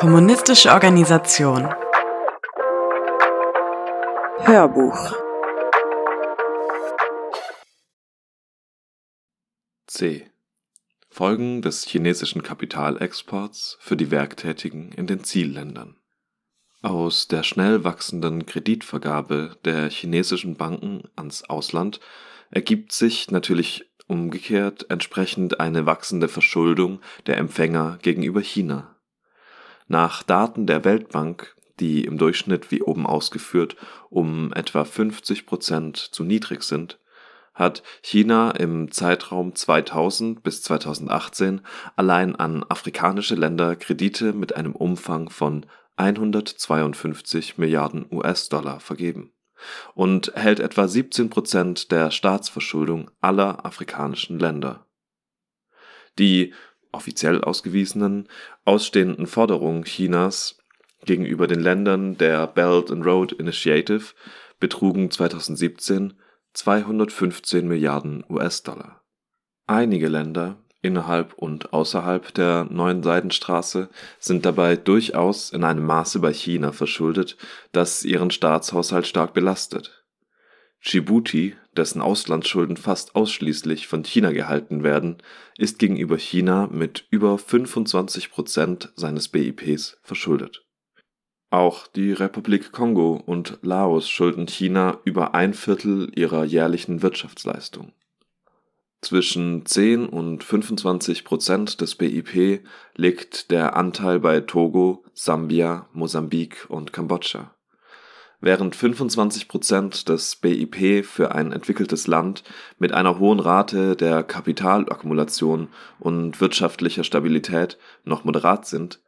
Kommunistische Organisation. Hörbuch. C. Folgen des chinesischen Kapitalexports für die Werktätigen in den Zielländern. Aus der schnell wachsenden Kreditvergabe der chinesischen Banken ans Ausland ergibt sich natürlich umgekehrt entsprechend eine wachsende Verschuldung der Empfänger gegenüber China. Nach Daten der Weltbank, die im Durchschnitt wie oben ausgeführt um etwa 50 Prozent zu niedrig sind, hat China im Zeitraum 2000 bis 2018 allein an afrikanische Länder Kredite mit einem Umfang von 152 Milliarden US-Dollar vergeben und hält etwa 17 Prozent der Staatsverschuldung aller afrikanischen Länder. Die offiziell ausgewiesenen ausstehenden Forderungen Chinas gegenüber den Ländern der Belt and Road Initiative betrugen 2017 215 Milliarden US-Dollar. Einige Länder innerhalb und außerhalb der neuen Seidenstraße sind dabei durchaus in einem Maße bei China verschuldet, das ihren Staatshaushalt stark belastet Djibouti, dessen Auslandsschulden fast ausschließlich von China gehalten werden, ist gegenüber China mit über 25 Prozent seines BIPs verschuldet. Auch die Republik Kongo und Laos schulden China über ein Viertel ihrer jährlichen Wirtschaftsleistung. Zwischen 10 und 25 Prozent des BIP liegt der Anteil bei Togo, Sambia, Mosambik und Kambodscha während 25 Prozent des BIP für ein entwickeltes Land mit einer hohen Rate der Kapitalakkumulation und wirtschaftlicher Stabilität noch moderat sind,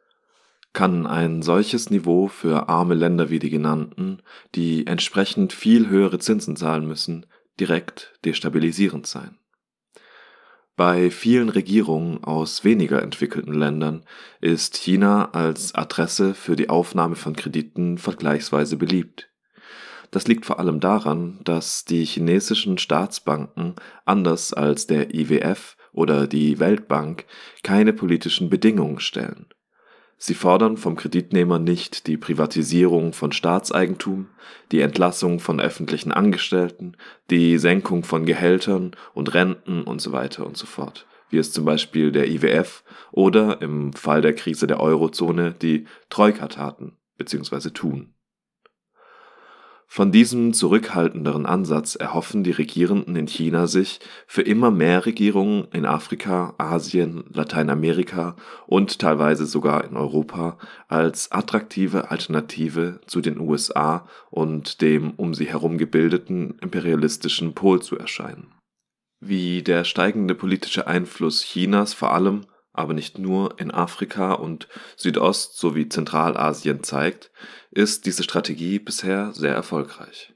kann ein solches Niveau für arme Länder wie die genannten, die entsprechend viel höhere Zinsen zahlen müssen, direkt destabilisierend sein bei vielen Regierungen aus weniger entwickelten Ländern ist China als Adresse für die Aufnahme von Krediten vergleichsweise beliebt. Das liegt vor allem daran, dass die chinesischen Staatsbanken anders als der IWF oder die Weltbank keine politischen Bedingungen stellen Sie fordern vom Kreditnehmer nicht die Privatisierung von Staatseigentum, die Entlassung von öffentlichen Angestellten, die Senkung von Gehältern und Renten und So weiter und so fort, wie es zum Beispiel der IWF oder im Fall der Krise der Eurozone die Troika taten bzw. tun von diesem zurückhaltenderen Ansatz erhoffen die Regierenden in China sich, für immer mehr Regierungen in Afrika, Asien, Lateinamerika und teilweise sogar in Europa als attraktive Alternative zu den USA und dem um sie herum gebildeten imperialistischen Pol zu erscheinen. Wie der steigende politische Einfluss Chinas vor allem aber nicht nur in Afrika und Südost sowie Zentralasien zeigt, ist diese Strategie bisher sehr erfolgreich.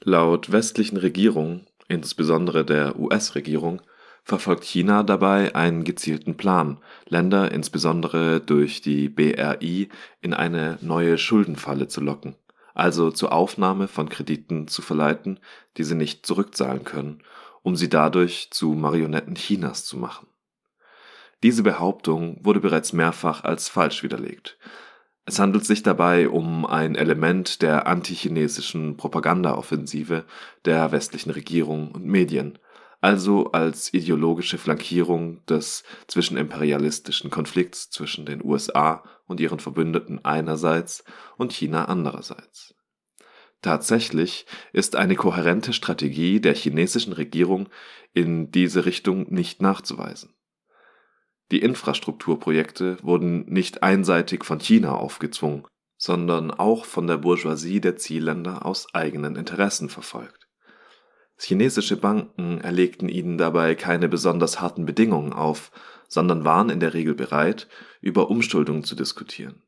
Laut westlichen Regierungen, insbesondere der US-Regierung, verfolgt China dabei einen gezielten Plan, Länder insbesondere durch die BRI in eine neue Schuldenfalle zu locken, also zur Aufnahme von Krediten zu verleiten, die sie nicht zurückzahlen können, um sie dadurch zu Marionetten Chinas zu machen. Diese Behauptung wurde bereits mehrfach als falsch widerlegt. Es handelt sich dabei um ein Element der antichinesischen Propagandaoffensive der westlichen Regierung und Medien, also als ideologische Flankierung des zwischenimperialistischen Konflikts zwischen den USA und ihren Verbündeten einerseits und China andererseits. Tatsächlich ist eine kohärente Strategie der chinesischen Regierung in diese Richtung nicht nachzuweisen die Infrastrukturprojekte wurden nicht einseitig von China aufgezwungen, sondern auch von der Bourgeoisie der Zielländer aus eigenen Interessen verfolgt. Chinesische Banken erlegten ihnen dabei keine besonders harten Bedingungen auf, sondern waren in der Regel bereit, über Umschuldungen zu diskutieren.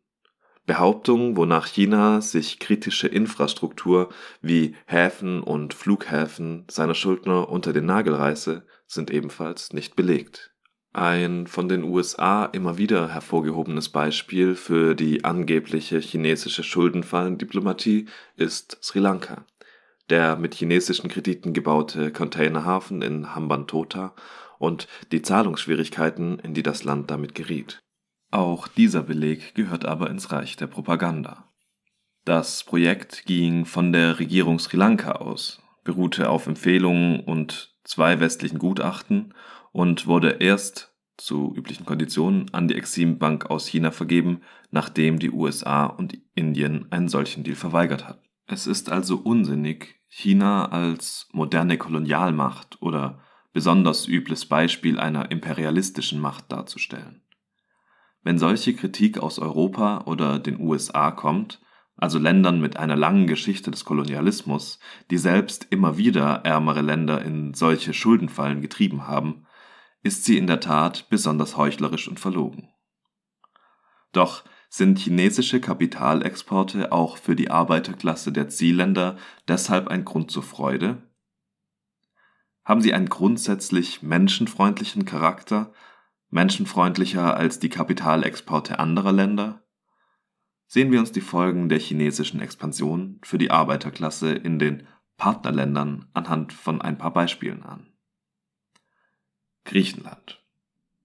Behauptungen, wonach China sich kritische Infrastruktur wie Häfen und Flughäfen seiner Schuldner unter den Nagel reiße, sind ebenfalls nicht belegt ein von den USA immer wieder hervorgehobenes Beispiel für die angebliche chinesische Schuldenfallendiplomatie ist Sri Lanka. Der mit chinesischen Krediten gebaute Containerhafen in Hambantota und die Zahlungsschwierigkeiten, in die das Land damit geriet. Auch dieser Beleg gehört aber ins Reich der Propaganda. Das Projekt ging von der Regierung Sri Lanka aus, beruhte auf Empfehlungen und zwei westlichen Gutachten und wurde erst zu üblichen Konditionen an die Exim Bank aus China vergeben, nachdem die USA und Indien einen solchen Deal verweigert hatten. Es ist also unsinnig, China als moderne Kolonialmacht oder besonders übles Beispiel einer imperialistischen Macht darzustellen. Wenn solche Kritik aus Europa oder den USA kommt, also Ländern mit einer langen Geschichte des Kolonialismus, die selbst immer wieder ärmere Länder in solche Schuldenfallen getrieben haben, ist sie in der Tat besonders heuchlerisch und verlogen. Doch sind chinesische Kapitalexporte auch für die Arbeiterklasse der Zielländer deshalb ein Grund zur Freude? Haben sie einen grundsätzlich menschenfreundlichen Charakter, menschenfreundlicher als die Kapitalexporte anderer Länder? Sehen wir uns die Folgen der chinesischen Expansion für die Arbeiterklasse in den Partnerländern anhand von ein paar Beispielen an. Griechenland.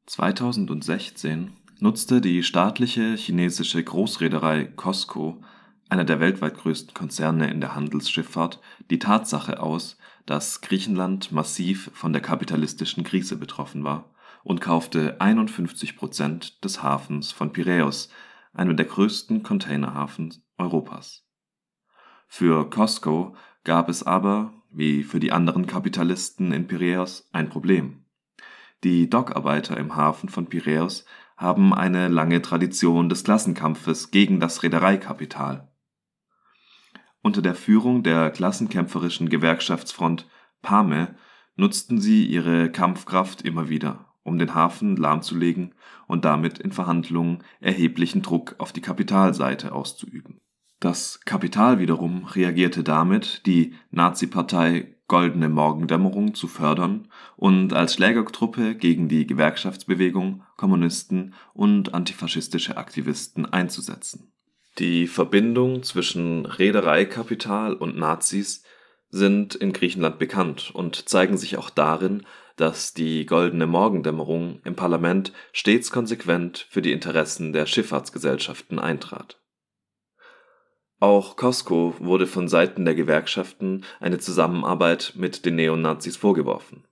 2016 nutzte die staatliche chinesische Großreederei COSCO, einer der weltweit größten Konzerne in der Handelsschifffahrt, die Tatsache aus, dass Griechenland massiv von der kapitalistischen Krise betroffen war und kaufte 51 Prozent des Hafens von Piräus, einem der größten Containerhafen Europas. Für Costco gab es aber, wie für die anderen Kapitalisten in Piräus, ein Problem. Die Dockarbeiter im Hafen von Piräus haben eine lange Tradition des Klassenkampfes gegen das Reedereikapital. Unter der Führung der klassenkämpferischen Gewerkschaftsfront PAME nutzten sie ihre Kampfkraft immer wieder, um den Hafen lahmzulegen und damit in Verhandlungen erheblichen Druck auf die Kapitalseite auszuüben. Das Kapital wiederum reagierte damit, die Nazi-Partei Goldene Morgendämmerung zu fördern und als Schlägertruppe gegen die Gewerkschaftsbewegung, Kommunisten und antifaschistische Aktivisten einzusetzen. Die Verbindung zwischen Reedereikapital und Nazis sind in Griechenland bekannt und zeigen sich auch darin, dass die Goldene Morgendämmerung im Parlament stets konsequent für die Interessen der Schifffahrtsgesellschaften eintrat auch Costco wurde von Seiten der Gewerkschaften eine Zusammenarbeit mit den Neonazis vorgeworfen.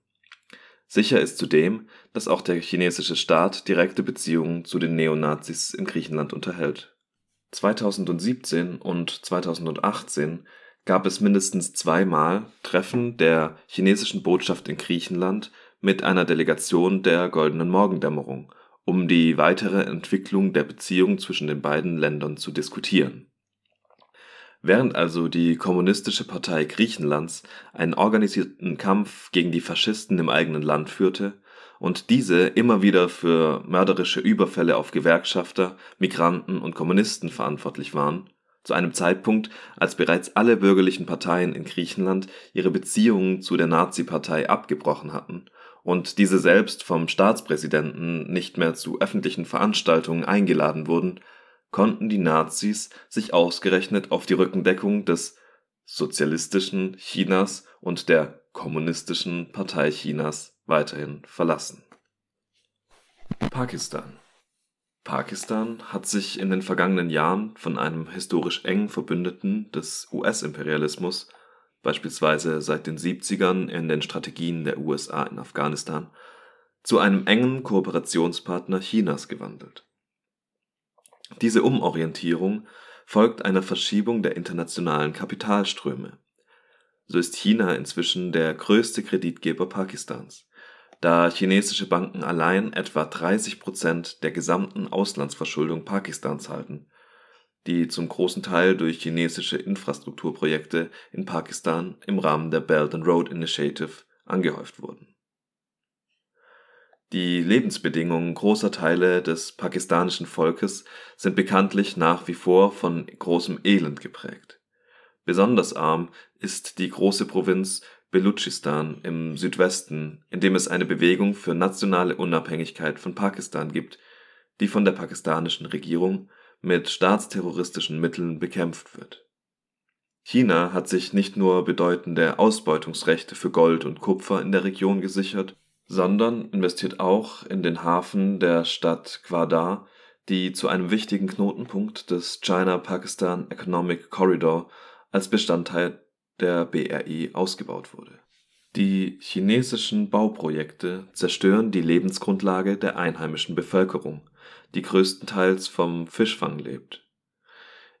Sicher ist zudem, dass auch der chinesische Staat direkte Beziehungen zu den Neonazis in Griechenland unterhält. 2017 und 2018 gab es mindestens zweimal Treffen der chinesischen Botschaft in Griechenland mit einer Delegation der Goldenen Morgendämmerung, um die weitere Entwicklung der Beziehungen zwischen den beiden Ländern zu diskutieren Während also die Kommunistische Partei Griechenlands einen organisierten Kampf gegen die Faschisten im eigenen Land führte und diese immer wieder für mörderische Überfälle auf Gewerkschafter, Migranten und Kommunisten verantwortlich waren, zu einem Zeitpunkt, als bereits alle bürgerlichen Parteien in Griechenland ihre Beziehungen zu der Nazi-Partei abgebrochen hatten und diese selbst vom Staatspräsidenten nicht mehr zu öffentlichen Veranstaltungen eingeladen wurden, konnten die Nazis sich ausgerechnet auf die Rückendeckung des sozialistischen Chinas und der Kommunistischen Partei Chinas weiterhin verlassen. Pakistan Pakistan hat sich in den vergangenen Jahren von einem historisch engen Verbündeten des US-Imperialismus, beispielsweise seit den 70ern in den Strategien der USA in Afghanistan, zu einem engen Kooperationspartner Chinas gewandelt diese Umorientierung folgt einer Verschiebung der internationalen Kapitalströme. So ist China inzwischen der größte Kreditgeber Pakistans, da chinesische Banken allein etwa 30 Prozent der gesamten Auslandsverschuldung Pakistans halten, die zum großen Teil durch chinesische Infrastrukturprojekte in Pakistan im Rahmen der Belt and Road Initiative angehäuft wurden die Lebensbedingungen großer Teile des pakistanischen Volkes sind bekanntlich nach wie vor von großem Elend geprägt. Besonders arm ist die große Provinz Belutschistan im Südwesten, in dem es eine Bewegung für nationale Unabhängigkeit von Pakistan gibt, die von der pakistanischen Regierung mit staatsterroristischen Mitteln bekämpft wird. China hat sich nicht nur bedeutende Ausbeutungsrechte für Gold und Kupfer in der Region gesichert, sondern investiert auch in den Hafen der Stadt Gwadar, die zu einem wichtigen Knotenpunkt des China-Pakistan Economic Corridor als Bestandteil der BRI e ausgebaut wurde. Die chinesischen Bauprojekte zerstören die Lebensgrundlage der einheimischen Bevölkerung, die größtenteils vom Fischfang lebt.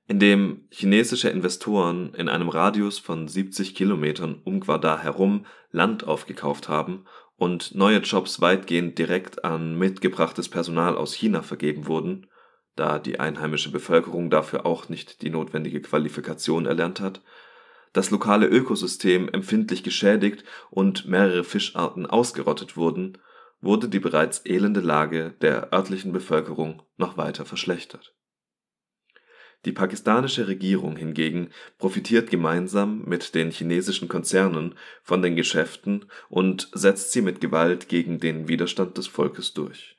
Indem chinesische Investoren in einem Radius von 70 Kilometern um Gwadar herum Land aufgekauft haben und neue Jobs weitgehend direkt an mitgebrachtes Personal aus China vergeben wurden, da die einheimische Bevölkerung dafür auch nicht die notwendige Qualifikation erlernt hat, das lokale Ökosystem empfindlich geschädigt und mehrere Fischarten ausgerottet wurden, wurde die bereits elende Lage der örtlichen Bevölkerung noch weiter verschlechtert die pakistanische Regierung hingegen profitiert gemeinsam mit den chinesischen Konzernen von den Geschäften und setzt sie mit Gewalt gegen den Widerstand des Volkes durch.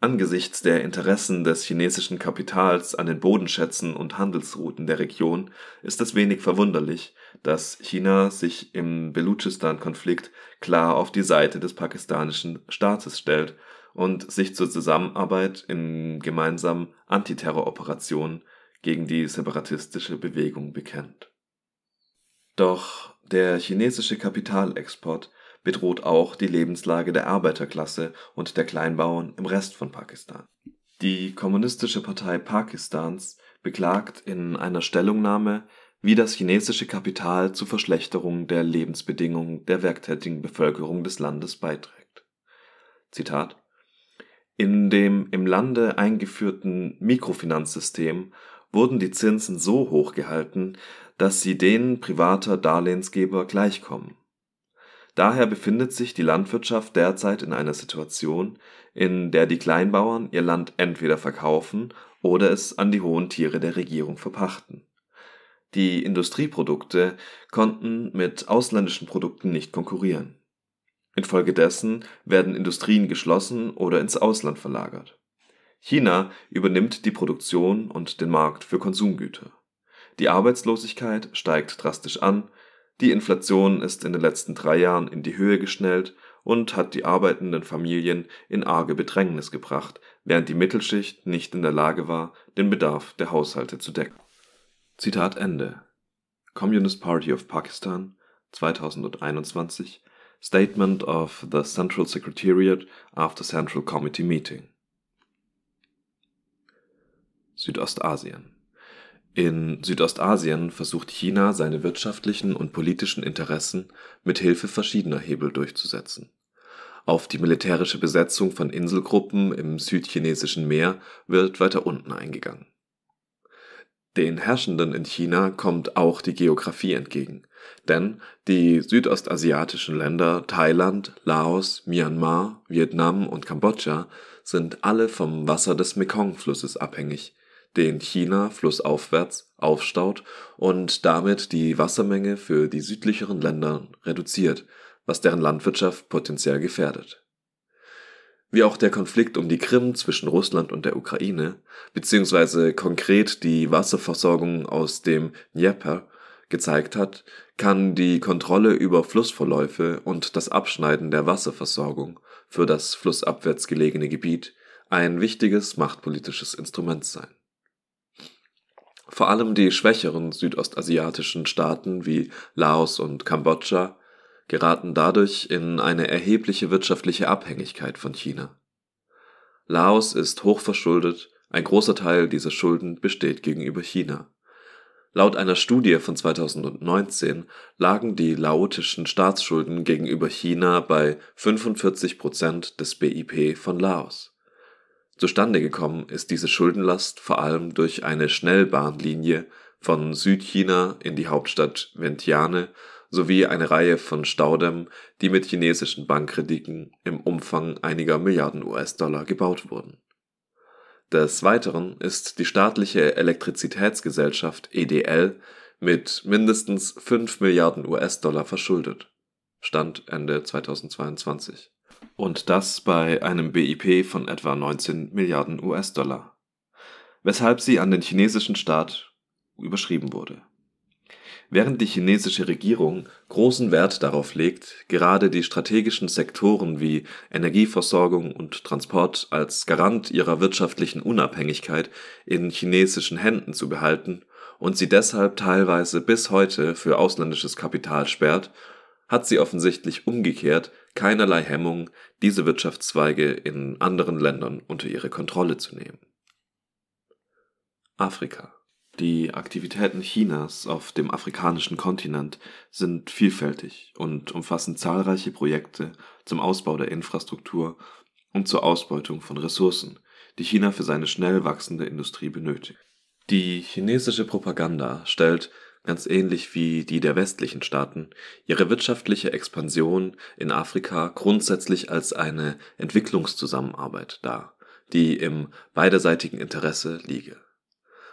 Angesichts der Interessen des chinesischen Kapitals an den Bodenschätzen und Handelsrouten der Region ist es wenig verwunderlich, dass China sich im Belutschistan-Konflikt klar auf die Seite des pakistanischen Staates stellt und sich zur Zusammenarbeit in gemeinsamen Antiterroroperationen gegen die separatistische Bewegung bekennt. Doch der chinesische Kapitalexport bedroht auch die Lebenslage der Arbeiterklasse und der Kleinbauern im Rest von Pakistan. Die Kommunistische Partei Pakistans beklagt in einer Stellungnahme, wie das chinesische Kapital zur Verschlechterung der Lebensbedingungen der werktätigen Bevölkerung des Landes beiträgt. Zitat in dem im Lande eingeführten Mikrofinanzsystem wurden die Zinsen so hoch gehalten, dass sie denen privater Darlehensgeber gleichkommen. Daher befindet sich die Landwirtschaft derzeit in einer Situation, in der die Kleinbauern ihr Land entweder verkaufen oder es an die hohen Tiere der Regierung verpachten. Die Industrieprodukte konnten mit ausländischen Produkten nicht konkurrieren Infolgedessen werden Industrien geschlossen oder ins Ausland verlagert. China übernimmt die Produktion und den Markt für Konsumgüter. Die Arbeitslosigkeit steigt drastisch an, die Inflation ist in den letzten drei Jahren in die Höhe geschnellt und hat die arbeitenden Familien in arge Bedrängnis gebracht, während die Mittelschicht nicht in der Lage war, den Bedarf der Haushalte zu decken. Zitat Ende. Communist Party of Pakistan 2021 Statement of the Central Secretariat after Central Committee Meeting. Südostasien In Südostasien versucht China, seine wirtschaftlichen und politischen Interessen mit Hilfe verschiedener Hebel durchzusetzen. Auf die militärische Besetzung von Inselgruppen im südchinesischen Meer wird weiter unten eingegangen den Herrschenden in China kommt auch die Geografie entgegen, denn die südostasiatischen Länder Thailand, Laos, Myanmar, Vietnam und Kambodscha sind alle vom Wasser des Mekong-Flusses abhängig, den China flussaufwärts aufstaut und damit die Wassermenge für die südlicheren Länder reduziert, was deren Landwirtschaft potenziell gefährdet wie auch der Konflikt um die Krim zwischen Russland und der Ukraine, beziehungsweise konkret die Wasserversorgung aus dem Dnieper, gezeigt hat, kann die Kontrolle über Flussverläufe und das Abschneiden der Wasserversorgung für das flussabwärts gelegene Gebiet ein wichtiges machtpolitisches Instrument sein. Vor allem die schwächeren südostasiatischen Staaten wie Laos und Kambodscha geraten dadurch in eine erhebliche wirtschaftliche Abhängigkeit von China. Laos ist hochverschuldet, ein großer Teil dieser Schulden besteht gegenüber China. Laut einer Studie von 2019 lagen die laotischen Staatsschulden gegenüber China bei 45 Prozent des BIP von Laos. Zustande gekommen ist diese Schuldenlast vor allem durch eine Schnellbahnlinie von Südchina in die Hauptstadt Ventiane sowie eine Reihe von Staudämmen, die mit chinesischen Bankkrediten im Umfang einiger Milliarden US-Dollar gebaut wurden. Des Weiteren ist die staatliche Elektrizitätsgesellschaft EDL mit mindestens 5 Milliarden US-Dollar verschuldet (Stand Ende 2022) und das bei einem BIP von etwa 19 Milliarden US-Dollar, weshalb sie an den chinesischen Staat überschrieben wurde Während die chinesische Regierung großen Wert darauf legt, gerade die strategischen Sektoren wie Energieversorgung und Transport als Garant ihrer wirtschaftlichen Unabhängigkeit in chinesischen Händen zu behalten und sie deshalb teilweise bis heute für ausländisches Kapital sperrt, hat sie offensichtlich umgekehrt keinerlei Hemmung, diese Wirtschaftszweige in anderen Ländern unter ihre Kontrolle zu nehmen. Afrika die Aktivitäten Chinas auf dem afrikanischen Kontinent sind vielfältig und umfassen zahlreiche Projekte zum Ausbau der Infrastruktur und zur Ausbeutung von Ressourcen, die China für seine schnell wachsende Industrie benötigt. Die chinesische Propaganda stellt, ganz ähnlich wie die der westlichen Staaten, ihre wirtschaftliche Expansion in Afrika grundsätzlich als eine Entwicklungszusammenarbeit dar, die im beiderseitigen Interesse liege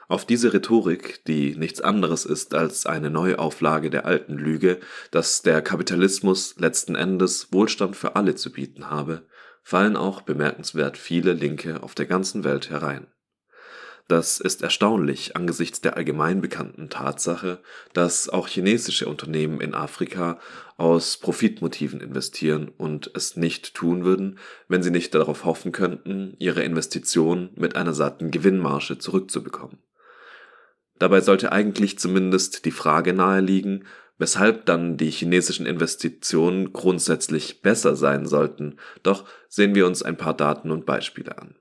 auf diese Rhetorik, die nichts anderes ist als eine Neuauflage der alten Lüge, dass der Kapitalismus letzten Endes Wohlstand für alle zu bieten habe, fallen auch bemerkenswert viele Linke auf der ganzen Welt herein. Das ist erstaunlich angesichts der allgemein bekannten Tatsache, dass auch chinesische Unternehmen in Afrika aus Profitmotiven investieren und es nicht tun würden, wenn sie nicht darauf hoffen könnten, ihre Investition mit einer satten Gewinnmarge zurückzubekommen. Dabei sollte eigentlich zumindest die Frage naheliegen, weshalb dann die chinesischen Investitionen grundsätzlich besser sein sollten, doch sehen wir uns ein paar Daten und Beispiele an.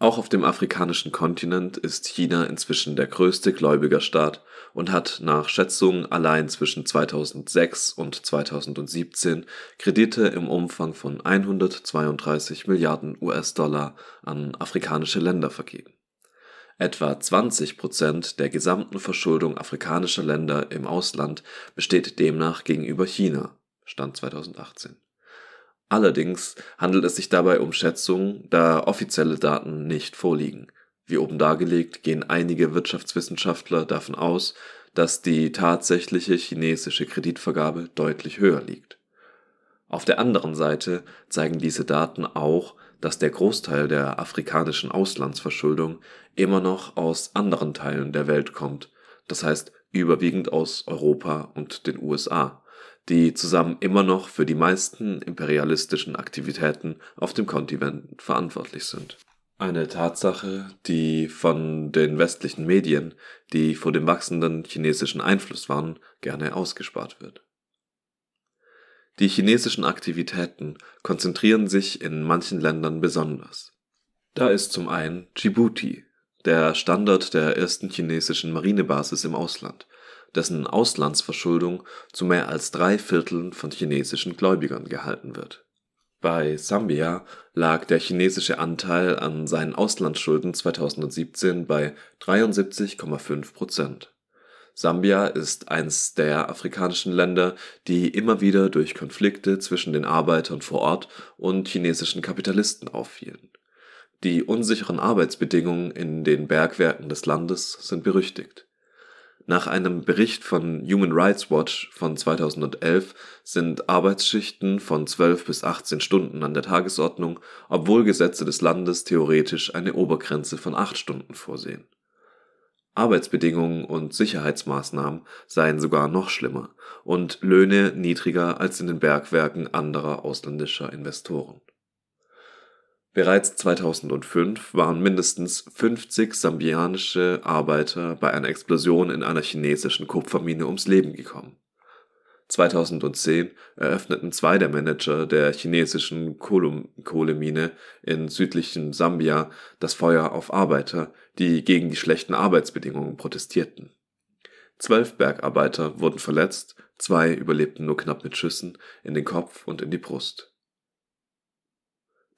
Auch auf dem afrikanischen Kontinent ist China inzwischen der größte Gläubigerstaat und hat nach Schätzungen allein zwischen 2006 und 2017 Kredite im Umfang von 132 Milliarden US-Dollar an afrikanische Länder vergeben. Etwa 20 Prozent der gesamten Verschuldung afrikanischer Länder im Ausland besteht demnach gegenüber China (Stand 2018). Allerdings handelt es sich dabei um Schätzungen, da offizielle Daten nicht vorliegen. Wie oben dargelegt, gehen einige Wirtschaftswissenschaftler davon aus, dass die tatsächliche chinesische Kreditvergabe deutlich höher liegt. Auf der anderen Seite zeigen diese Daten auch dass der Großteil der afrikanischen Auslandsverschuldung immer noch aus anderen Teilen der Welt kommt, das heißt überwiegend aus Europa und den USA, die zusammen immer noch für die meisten imperialistischen Aktivitäten auf dem Kontinent verantwortlich sind. Eine Tatsache, die von den westlichen Medien, die vor dem wachsenden chinesischen Einfluss waren, gerne ausgespart wird die chinesischen Aktivitäten konzentrieren sich in manchen Ländern besonders. Da ist zum einen Djibouti, der Standort der ersten chinesischen Marinebasis im Ausland, dessen Auslandsverschuldung zu mehr als drei Vierteln von chinesischen Gläubigern gehalten wird. Bei Sambia lag der chinesische Anteil an seinen Auslandsschulden 2017 bei 73,5 Prozent Sambia ist eines der afrikanischen Länder, die immer wieder durch Konflikte zwischen den Arbeitern vor Ort und chinesischen Kapitalisten auffielen. Die unsicheren Arbeitsbedingungen in den Bergwerken des Landes sind berüchtigt. Nach einem Bericht von Human Rights Watch von 2011 sind Arbeitsschichten von 12 bis 18 Stunden an der Tagesordnung, obwohl Gesetze des Landes theoretisch eine Obergrenze von 8 Stunden vorsehen Arbeitsbedingungen und Sicherheitsmaßnahmen seien sogar noch schlimmer und Löhne niedriger als in den Bergwerken anderer ausländischer Investoren. Bereits 2005 waren mindestens 50 sambianische Arbeiter bei einer Explosion in einer chinesischen Kupfermine ums Leben gekommen. 2010 eröffneten zwei der Manager der chinesischen Kohlemine in südlichen Sambia das Feuer auf Arbeiter, die gegen die schlechten Arbeitsbedingungen protestierten. Zwölf Bergarbeiter wurden verletzt, zwei überlebten nur knapp mit Schüssen in den Kopf und in die Brust.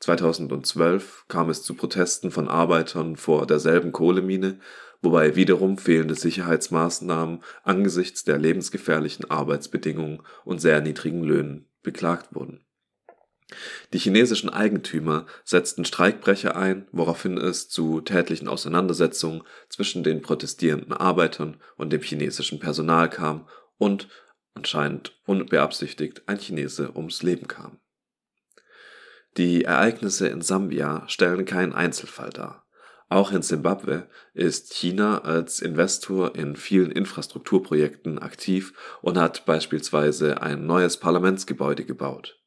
2012 kam es zu Protesten von Arbeitern vor derselben Kohlemine wobei wiederum fehlende Sicherheitsmaßnahmen angesichts der lebensgefährlichen Arbeitsbedingungen und sehr niedrigen Löhnen beklagt wurden. Die chinesischen Eigentümer setzten Streikbrecher ein, woraufhin es zu tätlichen Auseinandersetzungen zwischen den protestierenden Arbeitern und dem chinesischen Personal kam und anscheinend unbeabsichtigt ein Chinese ums Leben kam. Die Ereignisse in Sambia stellen keinen Einzelfall dar. Auch in Simbabwe ist China als Investor in vielen Infrastrukturprojekten aktiv und hat beispielsweise ein neues Parlamentsgebäude gebaut.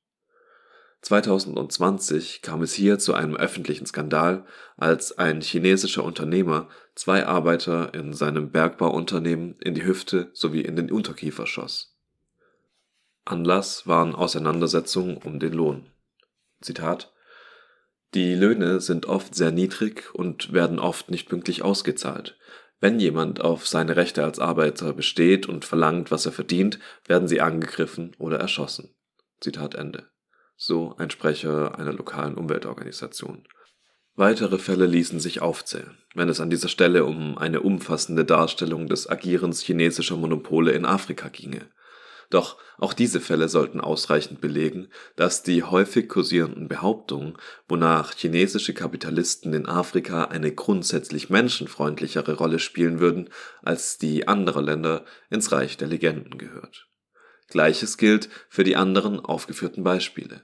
2020 kam es hier zu einem öffentlichen Skandal, als ein chinesischer Unternehmer zwei Arbeiter in seinem Bergbauunternehmen in die Hüfte sowie in den Unterkiefer schoss. Anlass waren Auseinandersetzungen um den Lohn. Zitat die Löhne sind oft sehr niedrig und werden oft nicht pünktlich ausgezahlt. Wenn jemand auf seine Rechte als Arbeiter besteht und verlangt, was er verdient, werden sie angegriffen oder erschossen. Zitat Ende. So ein Sprecher einer lokalen Umweltorganisation. Weitere Fälle ließen sich aufzählen, wenn es an dieser Stelle um eine umfassende Darstellung des Agierens chinesischer Monopole in Afrika ginge. Doch auch diese Fälle sollten ausreichend belegen, dass die häufig kursierenden Behauptungen, wonach chinesische Kapitalisten in Afrika eine grundsätzlich menschenfreundlichere Rolle spielen würden als die anderer Länder, ins Reich der Legenden gehört. Gleiches gilt für die anderen aufgeführten Beispiele.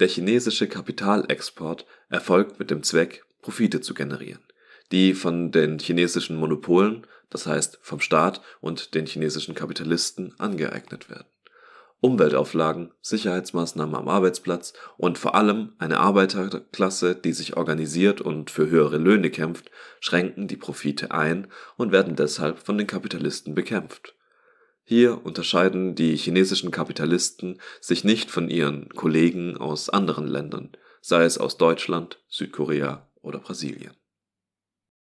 Der chinesische Kapitalexport erfolgt mit dem Zweck, Profite zu generieren, die von den chinesischen Monopolen das heißt vom Staat und den chinesischen Kapitalisten, angeeignet werden. Umweltauflagen, Sicherheitsmaßnahmen am Arbeitsplatz und vor allem eine Arbeiterklasse, die sich organisiert und für höhere Löhne kämpft, schränken die Profite ein und werden deshalb von den Kapitalisten bekämpft. Hier unterscheiden die chinesischen Kapitalisten sich nicht von ihren Kollegen aus anderen Ländern, sei es aus Deutschland, Südkorea oder Brasilien.